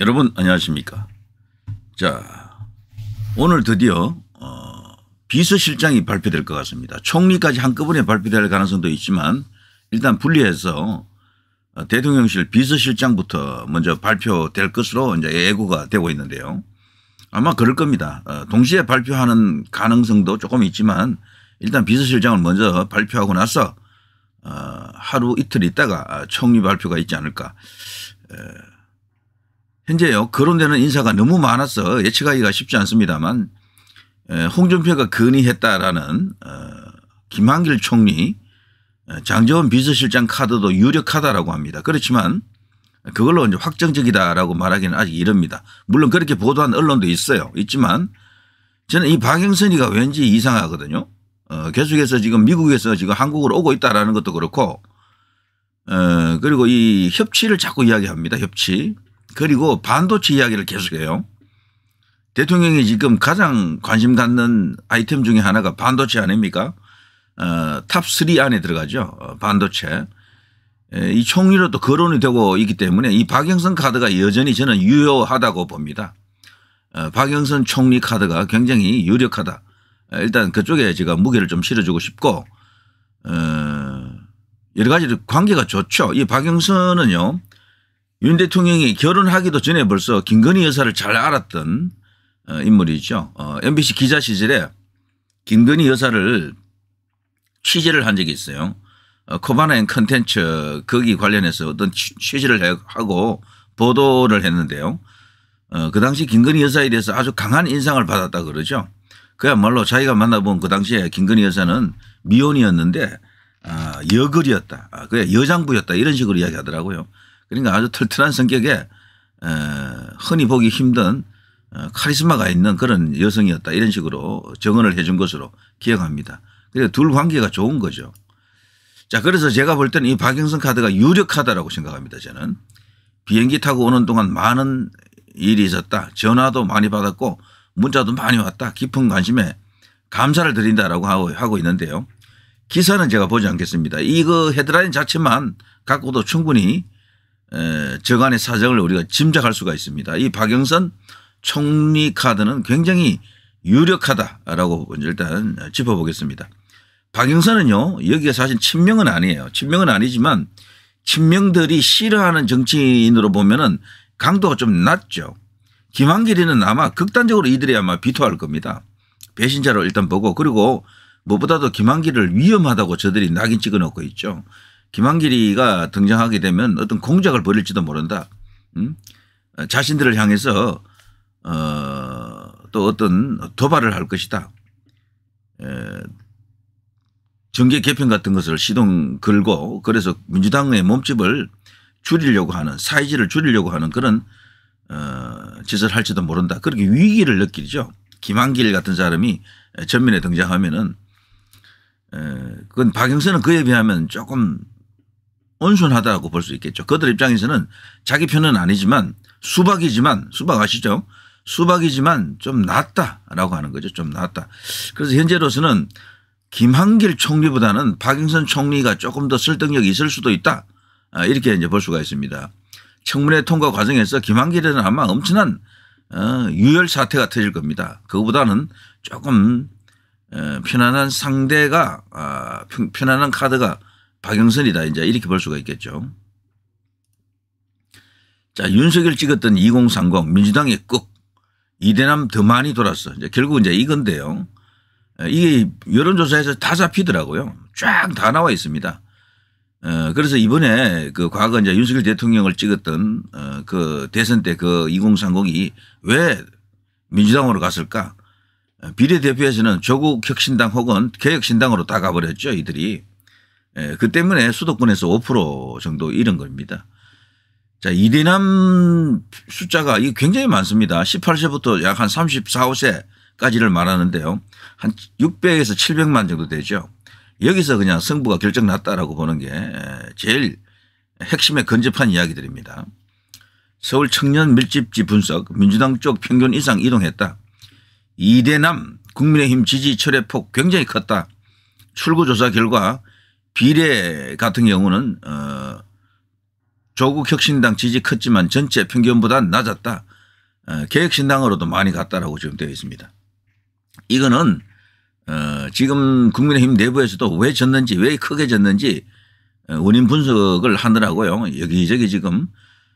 여러분 안녕하십니까. 자, 오늘 드디어 어, 비서실장이 발표될 것 같습니다. 총리까지 한꺼번에 발표될 가능성도 있지만 일단 분리해서 어, 대통령실 비서실장부터 먼저 발표될 것으로 이제 예고가 되고 있는데요. 아마 그럴 겁니다. 어, 동시에 발표하는 가능성도 조금 있지만 일단 비서실장을 먼저 발표하고 나서 어, 하루 이틀 있다가 총리 발표가 있지 않을까. 에, 현재요 거론되는 인사가 너무 많아서 예측하기가 쉽지 않습니다만 홍준표가 건의했다라는 어, 김한길 총리 장재원 비서실장 카드도 유력하다라고 합니다. 그렇지만 그걸로 이제 확정적이다라고 말하기는 아직 이릅니다. 물론 그렇게 보도한 언론도 있어요. 있지만 저는 이 박영선이가 왠지 이상하거든요. 어, 계속해서 지금 미국에서 지금 한국으로 오고 있다라는 것도 그렇고 어, 그리고 이 협치를 자꾸 이야기합니다. 협치. 그리고 반도체 이야기를 계속해요. 대통령이 지금 가장 관심 갖는 아이템 중에 하나가 반도체 아닙니까? 어, 탑 3 안에 들어가죠. 어, 반도체. 이 총리로 또 거론이 되고 있기 때문에 이 박영선 카드가 여전히 저는 유효하다고 봅니다. 어, 박영선 총리 카드가 굉장히 유력하다. 어, 일단 그쪽에 제가 무게를 좀 실어주고 싶고 어, 여러 가지 관계가 좋죠. 이 박영선은요 윤 대통령이 결혼하기도 전에 벌써 김건희 여사를 잘 알았던 어, 인물이죠. 어, MBC 기자 시절에 김건희 여사를 취재를 한 적이 있어요. 어, 코바나인 컨텐츠 거기 관련해서 어떤 취재를 하고 보도를 했는데요. 그 당시 김건희 여사에 대해서 아주 강한 인상을 받았다 그러죠. 그야말로 자기가 만나본 그 당시에 김건희 여사는 미혼이었는데 아, 여글이었다. 아, 그야 여장부였다. 이런 식으로 이야기하더라고요. 그러니까 아주 털털한 성격에 흔히 보기 힘든 어, 카리스마가 있는 그런 여성이었다 이런 식으로 정언을 해 준 것으로 기억합니다. 그래서 둘 관계가 좋은 거죠. 자 그래서 제가 볼 때는 이 박영선 카드가 유력하다라고 생각합니다. 저는 비행기 타고 오는 동안 많은 일이 있었다. 전화도 많이 받았고 문자도 많이 왔다. 깊은 관심에 감사를 드린다라고 하고 있는데요. 기사는 제가 보지 않겠습니다. 이거 헤드라인 자체만 갖고도 충분히 저간의 사정을 우리가 짐작할 수가 있습니다. 이 박영선 총리 카드는 굉장히 유력하다라고 일단 짚어보겠습니다. 박영선은요 여기에 사실 친명은 아니에요. 친명은 아니지만 친명들이 싫어하는 정치인으로 보면은 강도가 좀 낮죠. 김한길이는 아마 극단적으로 이들이 아마 비토할 겁니다. 배신자로 일단 보고 그리고 무엇보다도 김한길을 위험하다고 저들이 낙인 찍어 놓고 있죠. 김한길이가 등장하게 되면 어떤 공작을 벌일지도 모른다. 음? 자신들을 향해서 어, 또 어떤 도발을 할 것이다. 에, 정계 개편 같은 것을 시동 걸고 그래서 민주당의 몸집을 줄이려고 하는 사이즈를 줄이려고 하는 그런 어, 짓을 할지도 모른다. 그렇게 위기를 느끼죠. 김한길 같은 사람이 전면에 등장하면은 에, 그건 박영선은 그에 비하면 조금 온순하다고 볼 수 있겠죠. 그들 입장에서는 자기 편은 아니지만 수박이지만 수박 아시죠? 수박이지만 좀 낫다라고 하는 거죠. 좀 낫다. 그래서 현재로서는 김한길 총리보다는 박영선 총리가 조금 더 설득력이 있을 수도 있다. 아, 이렇게 이제 볼 수가 있습니다. 청문회 통과 과정에서 김한길은 아마 엄청난 어, 유혈 사태가 터질 겁니다. 그거보다는 조금 어, 편안한 상대가 아, 편안한 카드가 박영선이다 이제 이렇게 볼 수가 있겠죠. 자 윤석열 찍었던 2030 민주당의 꾹 이대남 더 많이 돌았어. 이제 결국 이제 이건데요. 이게 여론조사에서 다 잡히더라고요. 쫙 다 나와 있습니다. 어, 그래서 이번에 그 과거 이제 윤석열 대통령을 찍었던 어, 그 대선 때 그 2030이 왜 민주당으로 갔을까? 비례대표에서는 조국 혁신당 혹은 개혁신당으로 다 가버렸죠 이들이. 예, 그 때문에 수도권에서 5% 정도 잃은 겁니다. 자, 이대남 숫자가 굉장히 많습니다. 18세부터 약 한 34, 5세까지를 말하는데요. 한 600에서 700만 정도 되죠. 여기서 그냥 승부가 결정났다라고 보는 게 예, 제일 핵심에 근접한 이야기들입니다. 서울 청년 밀집지 분석 민주당 쪽 평균 이상 이동했다. 이대남 국민의힘 지지 철회폭 굉장히 컸다. 출구조사 결과 비례 같은 경우는 어 조국 혁신당 지지 컸지만 전체 평균보다 낮았다. 어 개혁신당으로도 많이 갔다라고 지금 되어 있습니다. 이거는 어 지금 국민의힘 내부에서도 왜 졌는지 왜 크게 졌는지 어, 원인 분석을 하느라고요. 여기저기 지금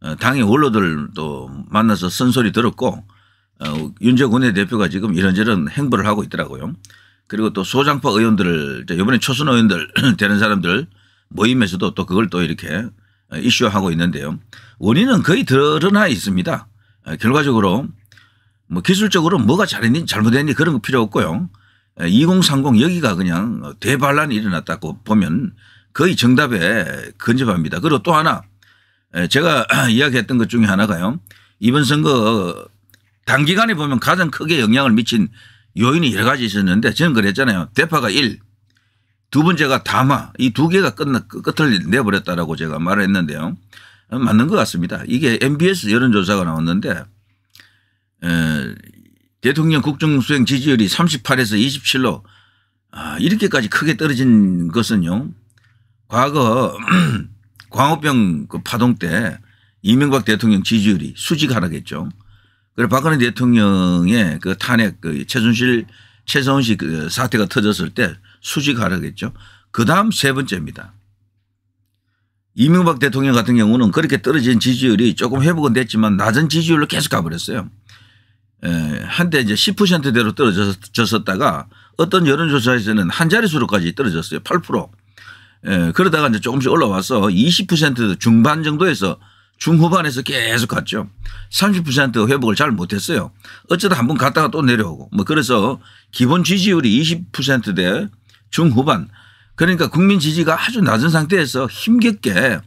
어, 당의 원로들도 만나서 쓴소리 들었고 어, 윤재군의 대표가 지금 이런저런 행보를 하고 있더라고요. 그리고 또 소장파 의원들을 이번에 초선 의원들 되는 사람들 모임에서도 또 그걸 또 이렇게 이슈화하고 있는데요. 원인은 거의 드러나 있습니다. 예, 결과적으로 뭐 기술적으로 뭐가 잘했니 잘못했니 그런 거 필요 없고요. 2030 예, 여기가 그냥 대반란이 일어났다고 보면 거의 정답에 근접합니다. 그리고 또 하나 예, 제가 이야기했던 것 중에 하나가요. 이번 선거 단기간에 보면 가장 크게 영향을 미친 요인이 여러 가지 있었는데 저는 그랬잖아요. 대파가 1, 두 번째가 담화 이두 개가 끝나, 끝을 내버렸다라고 제가 말을 했는데요. 맞는 것 같습니다. 이게 MBS 여론조사가 나왔는데 에, 대통령 국정수행 지지율이 38에서 27로 아, 이렇게까지 크게 떨어진 것은요. 과거 광우병 그 파동 때 이명박 대통령 지지율이 수직 하락했죠. 그리고 박근혜 대통령의 그 탄핵 그 최순실 최순실 그 사태가 터졌을 때 수직하라겠죠. 그 다음 세 번째입니다. 이명박 대통령 같은 경우는 그렇게 떨어진 지지율이 조금 회복은 됐지만 낮은 지지율로 계속 가버렸어요. 에, 한때 이제 10%대로 떨어졌었다가 어떤 여론조사에서는 한 자릿수로까지 떨어졌어요. 8%. 에, 그러다가 이제 조금씩 올라와서 20% 중반 정도에서 중후반에서 계속 갔죠. 30% 회복을 잘 못했어요. 어쩌다 한 번 갔다가 또 내려오고 뭐 그래서 기본 지지율이 20%대 중후반 그러니까 국민 지지가 아주 낮은 상태에서 힘겹게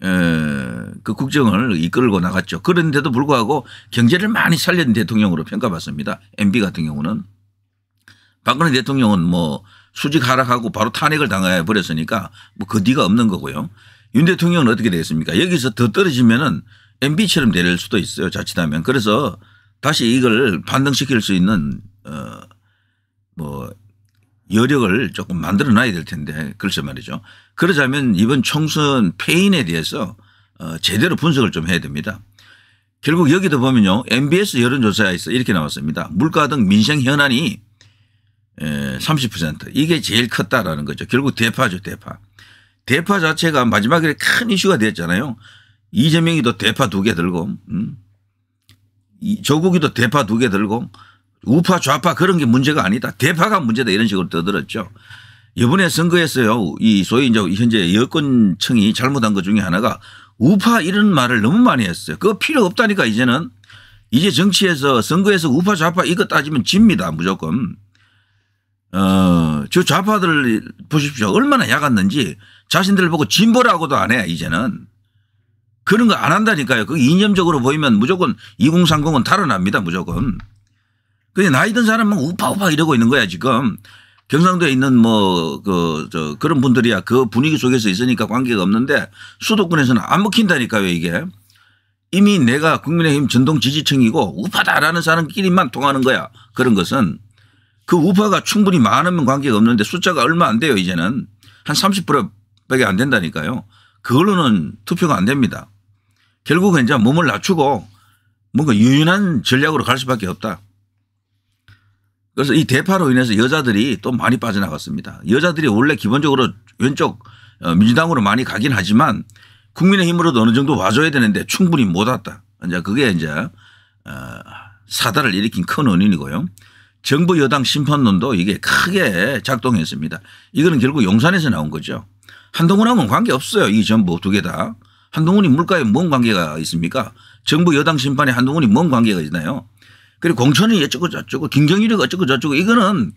그 국정을 이끌고 나갔죠. 그런데도 불구하고 경제를 많이 살린 대통령으로 평가받습니다. MB 같은 경우는 박근혜 대통령은 뭐 수직 하락하고 바로 탄핵을 당해 버렸으니까 뭐그 뒤가 없는 거고요. 윤 대통령은 어떻게 되겠습니까? 여기서 더 떨어지면은 MB처럼 될 수도 있어요. 자칫하면. 그래서 다시 이걸 반등시킬 수 있는 어뭐 여력을 조금 만들어 놔야 될 텐데 글쎄 말이죠. 그러자면 이번 총선 패인에 대해서 어 제대로 분석을 좀 해야 됩니다. 결국 여기도 보면요. MBS 여론조사에서 이렇게 나왔습니다. 물가 등 민생 현안이 30% 이게 제일 컸다라는 거죠. 결국 대파죠 대파. 대파 자체가 마지막에 큰 이슈가 됐잖아요. 이재명이도 대파 두 개 들고 음. 조국이도 대파 두 개 들고 우파 좌파 그런 게 문제가 아니다. 대파가 문제다 이런 식으로 떠들었죠. 이번에 선거에서요. 이 소위 이제 현재 여권층이 잘못한 것 중에 하나가 우파 이런 말을 너무 많이 했어요. 그거 필요 없다니까 이제는 이제 정치에서 선거에서 우파 좌파 이거 따지면 집니다 무조건. 어, 저좌파들 보십시오. 얼마나 약았는지 자신들 보고 진보라고도 안 해, 이제는. 그런 거 안 한다니까요. 그 이념적으로 보이면 무조건 2030은 달아납니다 무조건. 근데 나이 든사람은 우파우파 이러고 있는 거야, 지금. 경상도에 있는 뭐, 그, 저, 그런 분들이야. 그 분위기 속에서 있으니까 관계가 없는데 수도권에서는 안 먹힌다니까요, 이게. 이미 내가 국민의힘 전동 지지층이고 우파다라는 사람끼리만 통하는 거야. 그런 것은. 그 우파가 충분히 많으면 관계가 없는데 숫자가 얼마 안 돼요 이제는 한30% 밖에 안 된다니까요. 그걸로는 투표가 안 됩니다. 결국은 이제 몸을 낮추고 뭔가 유연한 전략으로 갈 수밖에 없다. 그래서 이 대파로 인해서 여자들이 또 많이 빠져나갔습니다. 여자들이 원래 기본적으로 왼쪽 어, 민주당으로 많이 가긴 하지만 국민의힘으로도 어느 정도 와줘야 되는데 충분히 못 왔다. 이제 그게 이제 어, 사다를 일으킨 큰 원인이고요. 정부 여당 심판론도 이게 크게 작동했습니다. 이거는 결국 용산에서 나온 거죠. 한동훈하고는 관계 없어요. 이 전부 두 개 다. 한동훈이 물가에 뭔 관계가 있습니까? 정부 여당 심판에 한동훈이 뭔 관계가 있나요? 그리고 공천이 어쩌고 저쩌고 김경일이가 어쩌고 저쩌고 이거는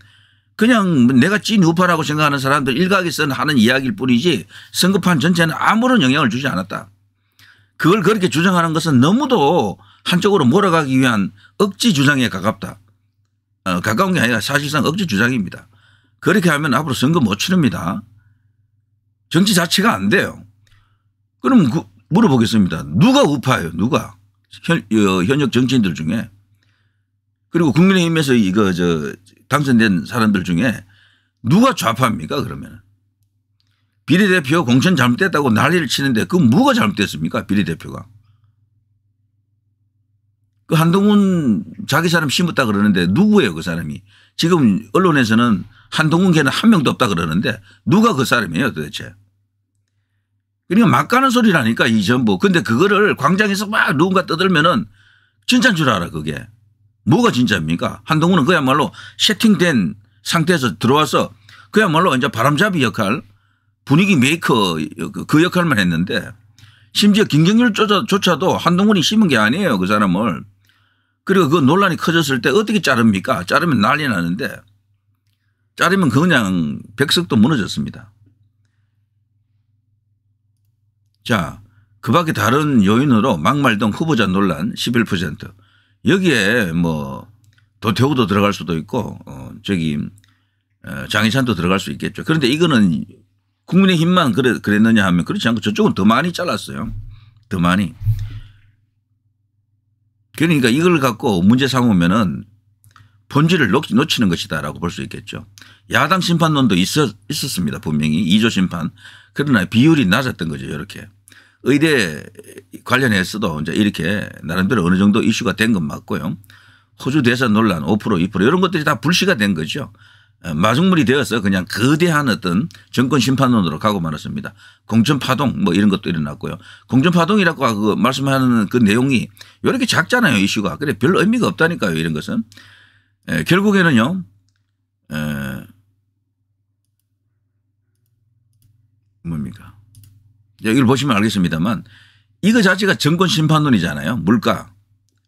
그냥 내가 찐 우파라고 생각하는 사람들 일각에서는 하는 이야기일 뿐이지 선거판 전체는 아무런 영향을 주지 않았다. 그걸 그렇게 주장하는 것은 너무도 한쪽으로 몰아가기 위한 억지 주장에 가깝다. 어, 가까운 게 아니라 사실상 억지 주장입니다. 그렇게 하면 앞으로 선거 못 치릅니다. 정치 자체가 안 돼요. 그럼 그 물어보겠습니다. 누가 우파예요? 누가? 현, 어, 현역 정치인들 중에. 그리고 국민의힘에서 이거 저 당선된 사람들 중에 누가 좌파입니까 그러면 비례대표 공천 잘못됐다고 난리를 치는데 그 뭐가 잘못됐습니까 비례대표가 그 한동훈 자기 사람 심었다 그러는데 누구예요 그 사람이 지금 언론에서는 한동훈 걔는 한 명도 없다 그러는데 누가 그 사람이에요 도대체 그러니까 막 가는 소리라니까 이 전부 근데 그거를 광장에서 막 누군가 떠들면은 진짜인 줄 알아 그게 뭐가 진짜입니까 한동훈은 그야말로 세팅된 상태에서 들어와서 그야말로 이제 바람잡이 역할 분위기 메이커 그, 그 역할만 했는데 심지어 김경률조차도 한동훈이 심은 게 아니에요 그 사람을 그리고 그 논란이 커졌을 때 어떻게 자릅니까? 자르면 난리 나는데 자르면 그냥 백석도 무너졌습니다. 자, 그 밖에 다른 요인으로 막말동 후보자 논란 11% 여기에 뭐 도태우도 들어갈 수도 있고 어, 저기 어, 장희찬도 들어갈 수 있겠죠. 그런데 이거는 국민의힘만 그랬, 느냐 하면 그렇지 않고 저쪽은 더 많이 잘랐어요. 더 많이. 그러니까 이걸 갖고 문제 삼으면은 본질을 놓치는 것이다라고 볼 수 있겠죠. 야당 심판론도 있었, 습니다 분명히 이조 심판. 그러나 비율이 낮았던 거죠. 이렇게. 의대 관련해서도 이제 이렇게 나름대로 어느 정도 이슈가 된 건 맞고요. 호주 대사 논란 5% 2% 이런 것들이 다 불씨가 된 거죠. 어, 마중물이 되어서 그냥 거대한 어떤 정권 심판론으로 가고 말았습니다. 공천파동 뭐 이런 것도 일어났고요. 공천파동이라고 그 말씀하는 그 내용이 이렇게 작잖아요 이슈가. 그래 별 의미가 없다니까요 이런 것은. 에, 예, 결국에는요. 에, 예, 뭡니까. 여기를 예, 보시면 알겠습니다만 이거 자체가 정권 심판론이잖아요. 물가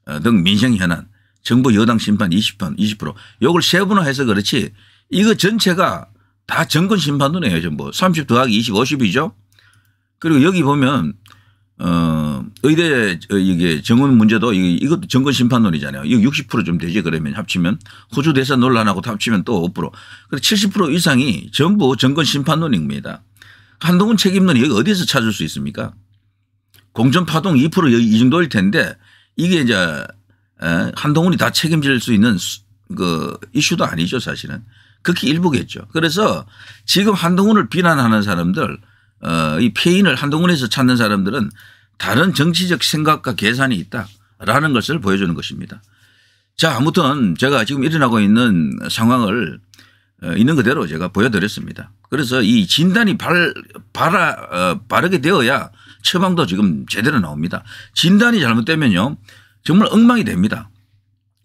어, 등 민생 현안 정부 여당 심판 2 0 20% 요걸 세분화해서 그렇지 이거 전체가 다 정권 심판론이에요, 전부. 30 더하기 20, 50이죠. 그리고 여기 보면 어 의대 이게 정원 문제도 이것도 정권 심판론이잖아요. 이거 60%좀 되지 그러면 합치면 호주 대사 논란하고 합치면 또 5%. 그래서 70% 이상이 전부 정권 심판론입니다. 한동훈 책임론이 여기 어디서 찾을 수 있습니까? 공천 파동 2%이 정도일 텐데 이게 이제 한동훈이 다 책임질 수 있는 그 이슈도 아니죠 사실은. 극히 일부겠죠. 그래서 지금 한동훈을 비난하는 사람들 어, 이 폐인을 한동훈에서 찾는 사람들은 다른 정치적 생각과 계산이 있다라는 것을 보여주는 것입니다. 자 아무튼 제가 지금 일어나고 있는 상황을 어, 있는 그대로 제가 보여드렸습니다. 그래서 이 진단이 발, 발아, 어, 바르게 되어야 처방도 지금 제대로 나옵니다. 진단이 잘못되면요 정말 엉망이 됩니다.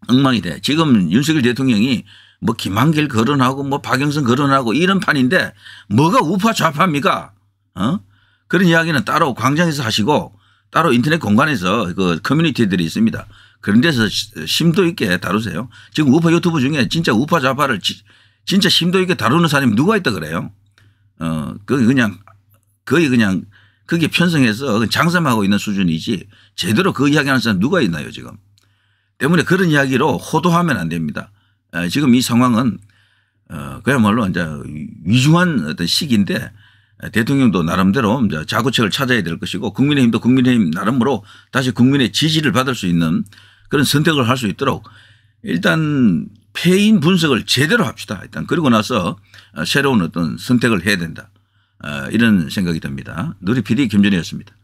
엉망이 돼. 지금 윤석열 대통령이 뭐 김한길 거론하고 뭐 박영선 거론하고 이런 판인데 뭐가 우파 좌파입니까? 어? 그런 이야기는 따로 광장에서 하시고 따로 인터넷 공간에서 그 커뮤니티들이 있습니다. 그런 데서 심도 있게 다루세요. 지금 우파 유튜브 중에 진짜 우파 좌파를 진짜 심도 있게 다루는 사람이 누가 있다 그래요? 어, 그 그냥 거의 그냥 그게 편성해서 장담하고 있는 수준이지 제대로 그 이야기하는 사람 누가 있나요 지금? 때문에 그런 이야기로 호도하면 안 됩니다. 지금 이 상황은 어, 그야말로 이제 위중한 어떤 시기인데 대통령도 나름대로 이제 자구책을 찾아야 될 것이고 국민의힘도 국민의힘 나름으로 다시 국민의 지지를 받을 수 있는 그런 선택을 할 수 있도록 일단 폐인 분석을 제대로 합시다. 일단 그리고 나서 어, 새로운 어떤 선택을 해야 된다. 어, 이런 생각이 듭니다. 누리피디 김준희였습니다.